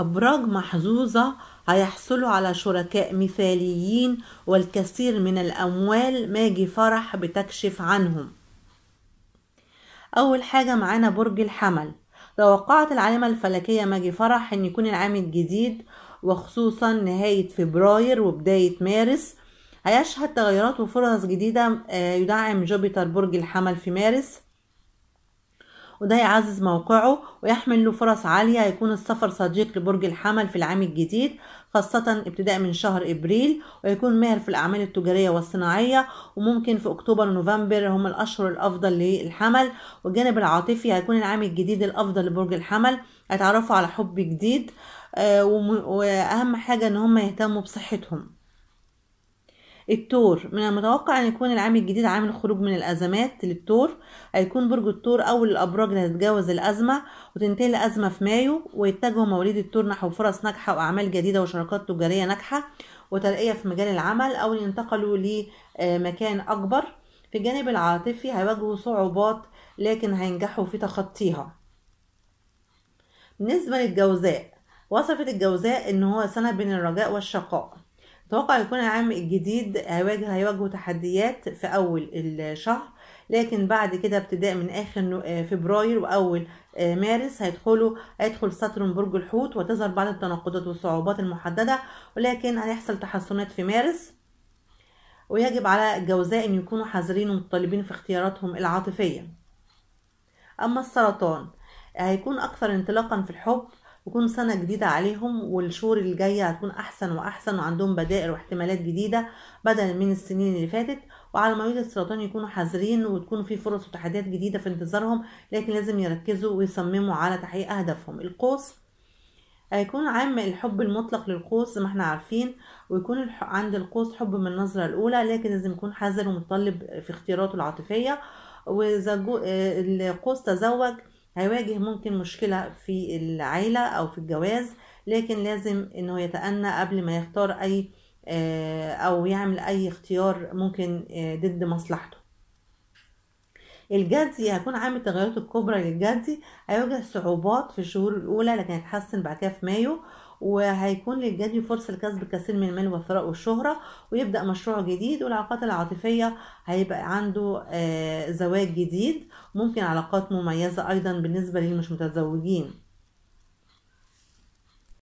أبراج محظوظة هيحصلوا على شركاء مثاليين والكثير من الأموال ماجي فرح بتكشف عنهم أول حاجة معانا برج الحمل توقعت العالمة الفلكية ماجي فرح أن يكون العام الجديد وخصوصا نهاية فبراير وبداية مارس هيشهد تغيرات وفرص جديدة آه، يدعم جوبيتر برج الحمل في مارس وده يعزز موقعه ويحمل له فرص عالية هيكون السفر صديق لبرج الحمل في العام الجديد خاصة ابتداء من شهر إبريل ويكون ماهر في الأعمال التجارية والصناعية وممكن في أكتوبر ونوفمبر هم الأشهر الأفضل للحمل والجانب العاطفي هيكون العام الجديد الأفضل لبرج الحمل هيتعرفوا على حب جديد آه، وأهم حاجة إن هم يهتموا بصحتهم التور من المتوقع أن يكون العام الجديد عام الخروج من الأزمات للتور هيكون برج التور أول الأبراج اللي هتتجاوز الأزمة وتنتهي الأزمة في مايو ويتجهوا مواليد التور نحو فرص ناجحة وأعمال جديدة وشراكات تجارية ناجحة وترقية في مجال العمل أو ينتقلوا لمكان آه، أكبر في الجانب العاطفي هيواجهوا صعوبات لكن هينجحوا في تخطيها بالنسبة للجوزاء وصفت الجوزاء ان هو سنة بين الرجاء والشقاء توقع يكون العام الجديد هيواجه هيواجهه تحديات في أول الشهر لكن بعد كده ابتداء من اخر آه، فبراير واول آه، مارس هيدخلوا هيدخل ساترن برج الحوت وتظهر بعض التناقضات والصعوبات المحدده ولكن هيحصل تحسنات في مارس ويجب على الجوزاء ان يكونوا حذرين ومطالبين في اختياراتهم العاطفيه اما السرطان هيكون اكثر انطلاقا في الحب ويكون سنة جديدة عليهم والشهور الجاية هتكون أحسن وأحسن وعندهم بدائل واحتمالات جديدة بدل من السنين اللي فاتت وعلى مريض السرطان يكونوا حذرين وتكون في فرص وتحديات جديدة في انتظارهم لكن لازم يركزوا ويصمموا على تحقيق أهدافهم القوس هيكون عام الحب المطلق للقوس زي ما احنا عارفين ويكون عند القوس حب من النظرة الأولى لكن لازم يكون حذر ومتطلب في اختياراته العاطفية وإذا آه، القوس تزوج هيواجه ممكن مشكلة في العيلة أو في الجواز لكن لازم إنه يتأنى قبل ما يختار أي آه، أو يعمل أي اختيار ممكن آه، ضد مصلحته الجدي هيكون عامل التغيرات الكبرى للجدي هيواجه صعوبات في الشهور الاولى لكن هيتحسن بعد كده في مايو وهيكون للجدي فرصة لكسب الكثير من المال والثراء والشهرة ويبدأ مشروع جديد والعلاقات العاطفية هيبقى عنده آه، زواج جديد ممكن علاقات مميزة أيضا بالنسبة مش متزوجين